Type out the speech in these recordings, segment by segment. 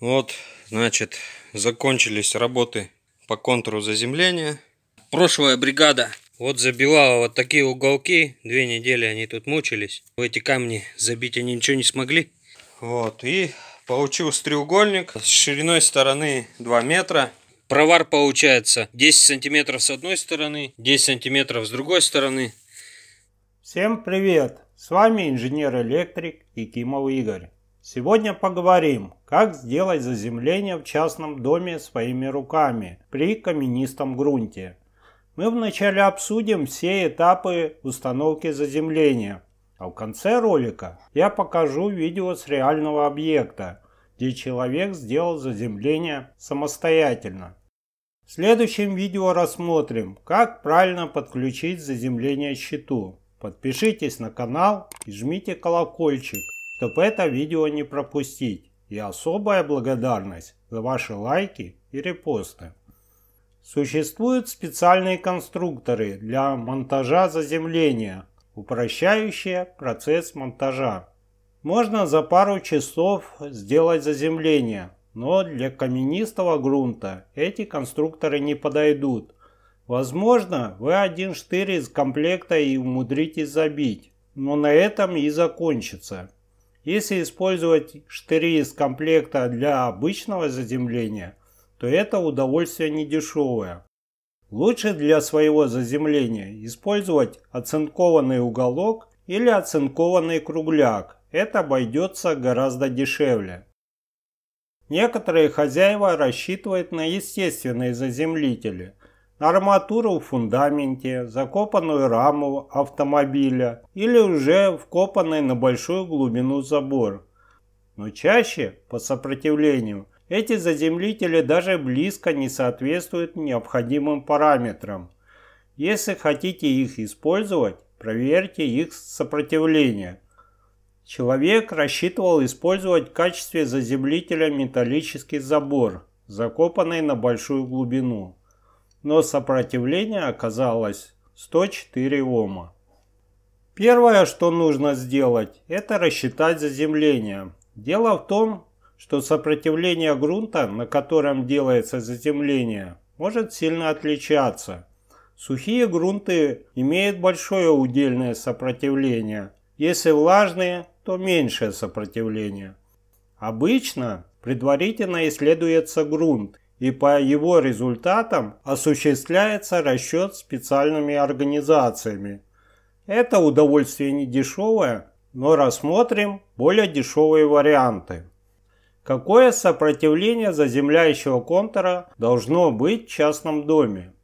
Вот, значит, закончились работы по контуру заземления. Прошлая бригада вот забила вот такие уголки. Две недели они тут мучились. В эти камни забить они ничего не смогли. Вот, и получился треугольник с шириной стороны 2 метра. Провар получается 10 сантиметров с одной стороны, 10 сантиметров с другой стороны. Всем привет! С вами инженер-электрик Якимов Игорь. Сегодня поговорим, как сделать заземление в частном доме своими руками при каменистом грунте. Мы вначале обсудим все этапы установки заземления, а в конце ролика я покажу видео с реального объекта, где человек сделал заземление самостоятельно. В следующем видео рассмотрим, как правильно подключить заземление щиту. Подпишитесь на канал и жмите колокольчик, чтобы это видео не пропустить. И особая благодарность за ваши лайки и репосты. Существуют специальные конструкторы для монтажа заземления, упрощающие процесс монтажа. Можно за пару часов сделать заземление, но для каменистого грунта эти конструкторы не подойдут. Возможно, вы один штырь из комплекта и умудритесь забить, но на этом и закончится. Если использовать штыри из комплекта для обычного заземления, то это удовольствие не дешевое. Лучше для своего заземления использовать оцинкованный уголок или оцинкованный кругляк. Это обойдется гораздо дешевле. Некоторые хозяева рассчитывают на естественные заземлители – арматуру в фундаменте, закопанную раму автомобиля или уже вкопанный на большую глубину забор. Но чаще, по сопротивлению, эти заземлители даже близко не соответствуют необходимым параметрам. Если хотите их использовать, проверьте их сопротивление. Человек рассчитывал использовать в качестве заземлителя металлический забор, закопанный на большую глубину но сопротивление оказалось 104 Ома. Первое, что нужно сделать, это рассчитать заземление. Дело в том, что сопротивление грунта, на котором делается заземление, может сильно отличаться. Сухие грунты имеют большое удельное сопротивление, если влажные, то меньшее сопротивление. Обычно предварительно исследуется грунт и по его результатам осуществляется расчет специальными организациями. Это удовольствие не дешевое, но рассмотрим более дешевые варианты. Какое сопротивление заземляющего контура должно быть в частном доме?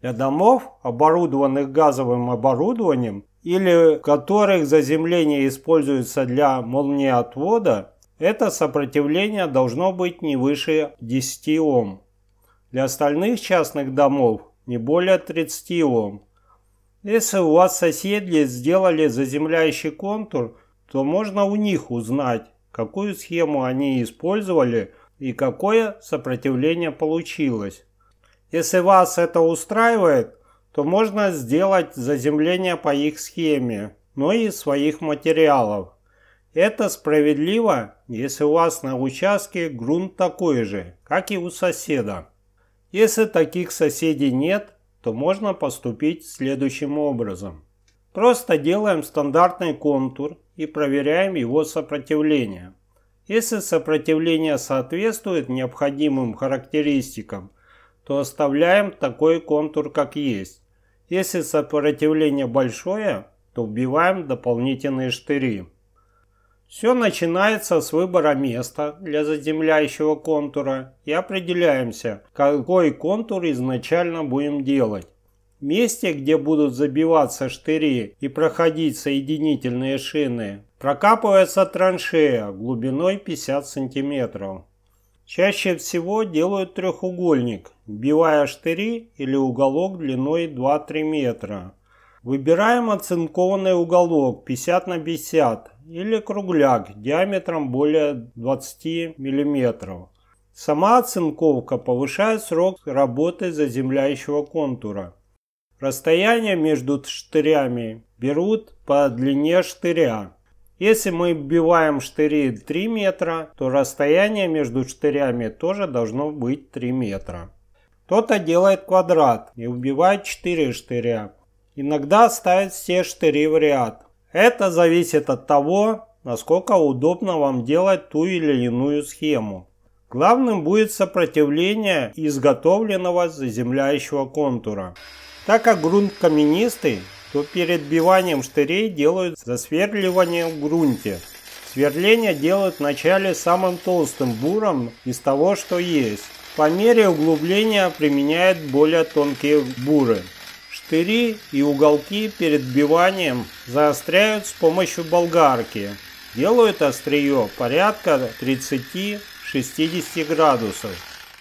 Для домов, оборудованных газовым оборудованием или в которых заземление используется для молниеотвода, это сопротивление должно быть не выше 10 Ом. Для остальных частных домов не более 30 Ом. Если у вас соседи сделали заземляющий контур, то можно у них узнать, какую схему они использовали и какое сопротивление получилось. Если вас это устраивает, то можно сделать заземление по их схеме, но и своих материалов. Это справедливо, если у вас на участке грунт такой же, как и у соседа. Если таких соседей нет, то можно поступить следующим образом. Просто делаем стандартный контур и проверяем его сопротивление. Если сопротивление соответствует необходимым характеристикам, то оставляем такой контур как есть. Если сопротивление большое, то вбиваем дополнительные штыри. Все начинается с выбора места для заземляющего контура и определяемся, какой контур изначально будем делать. В месте, где будут забиваться штыри и проходить соединительные шины, прокапывается траншея глубиной 50 см. Чаще всего делают треугольник, вбивая штыри или уголок длиной 2-3 метра. Выбираем оцинкованный уголок 50 на 50 или кругляк диаметром более 20 мм. Сама оцинковка повышает срок работы заземляющего контура. Расстояние между штырями берут по длине штыря. Если мы вбиваем штыри 3 метра, то расстояние между штырями тоже должно быть 3 метра. Кто-то делает квадрат и убивает 4 штыря Иногда ставить все штыри в ряд. Это зависит от того, насколько удобно вам делать ту или иную схему. Главным будет сопротивление изготовленного заземляющего контура. Так как грунт каменистый, то перед биванием штырей делают засверливание в грунте. Сверление делают вначале самым толстым буром из того, что есть. По мере углубления применяют более тонкие буры штыри и уголки перед биванием заостряют с помощью болгарки. Делают острие порядка 30-60 градусов.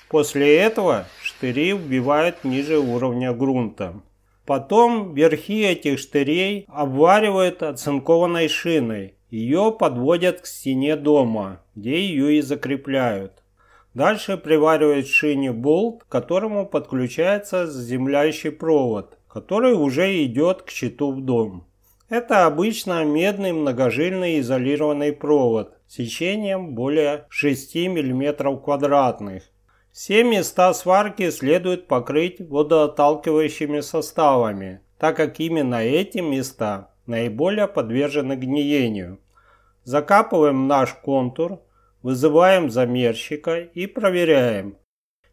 После этого штыри вбивают ниже уровня грунта. Потом верхи этих штырей обваривают оцинкованной шиной. Ее подводят к стене дома, где ее и закрепляют. Дальше приваривают к шине болт, к которому подключается заземляющий провод который уже идет к щиту в дом. Это обычно медный многожильный изолированный провод с сечением более 6 мм квадратных. Все места сварки следует покрыть водоотталкивающими составами, так как именно эти места наиболее подвержены гниению. Закапываем наш контур, вызываем замерщика и проверяем.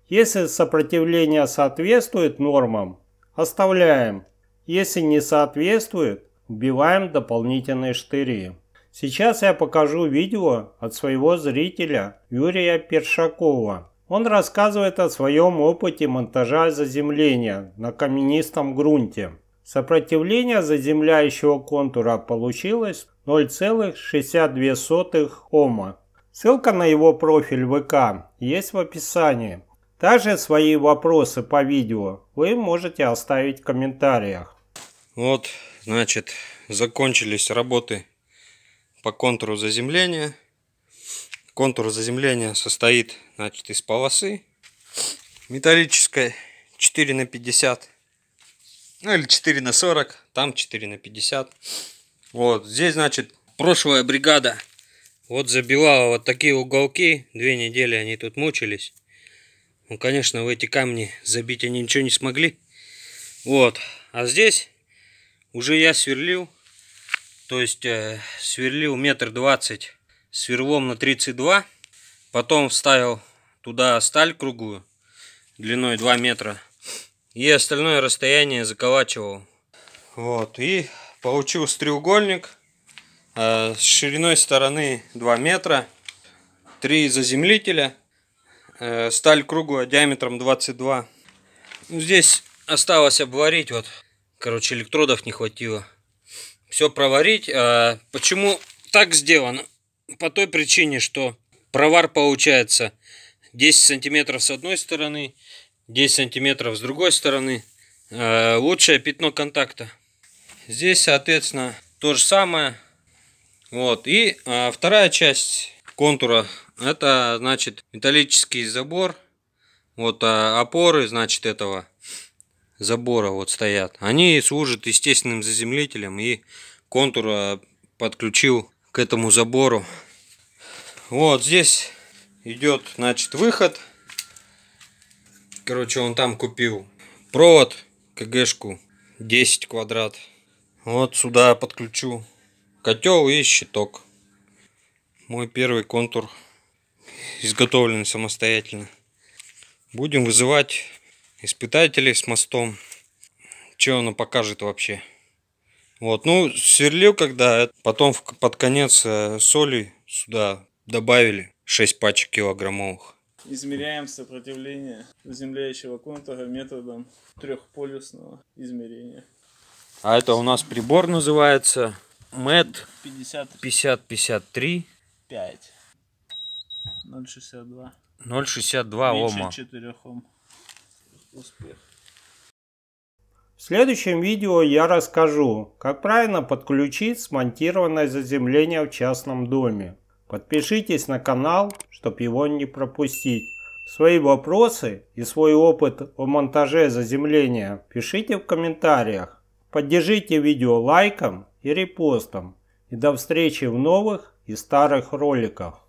Если сопротивление соответствует нормам, Оставляем. Если не соответствует, вбиваем дополнительные штыри. Сейчас я покажу видео от своего зрителя Юрия Першакова. Он рассказывает о своем опыте монтажа заземления на каменистом грунте. Сопротивление заземляющего контура получилось 0,62 Ома. Ссылка на его профиль ВК есть в описании. Также свои вопросы по видео вы можете оставить в комментариях. Вот, значит, закончились работы по контуру заземления. Контур заземления состоит значит, из полосы металлической 4 на 50 ну или 4 на 40 там 4 на 50 вот здесь значит прошлая бригада вот забивала вот такие уголки две недели они тут мучились ну, конечно, в эти камни забить они ничего не смогли. Вот. А здесь уже я сверлил. То есть э, сверлил метр двадцать сверлом на 32. Потом вставил туда сталь круглую длиной 2 метра. И остальное расстояние заколачивал. Вот. И получился треугольник э, с шириной стороны 2 метра. Три заземлителя. Э, сталь круглая, диаметром 22. Ну Здесь осталось обварить. Вот, короче, электродов не хватило. Все проварить. А почему так сделано? По той причине, что провар получается 10 сантиметров с одной стороны, 10 сантиметров с другой стороны. Э, лучшее пятно контакта. Здесь, соответственно, то же самое. Вот. И э, вторая часть контура это, значит, металлический забор. Вот а, опоры, значит, этого забора вот стоят. Они служат естественным заземлителем и контур подключил к этому забору. Вот здесь идет, значит, выход. Короче, он там купил провод КГшку 10 квадрат. Вот сюда подключу котел и щиток. Мой первый контур изготовлен самостоятельно. Будем вызывать испытателей с мостом. Что оно покажет вообще. Вот, ну, сверлил когда, э, потом под конец э, соли сюда добавили 6 пачек килограммовых. Измеряем сопротивление заземляющего контура методом трехполюсного измерения. А это у нас прибор называется MED 50... 5053 5. 0,62. Ома. Ом. Успех. В следующем видео я расскажу, как правильно подключить смонтированное заземление в частном доме. Подпишитесь на канал, чтобы его не пропустить. Свои вопросы и свой опыт о монтаже заземления пишите в комментариях. Поддержите видео лайком и репостом. И до встречи в новых и старых роликах.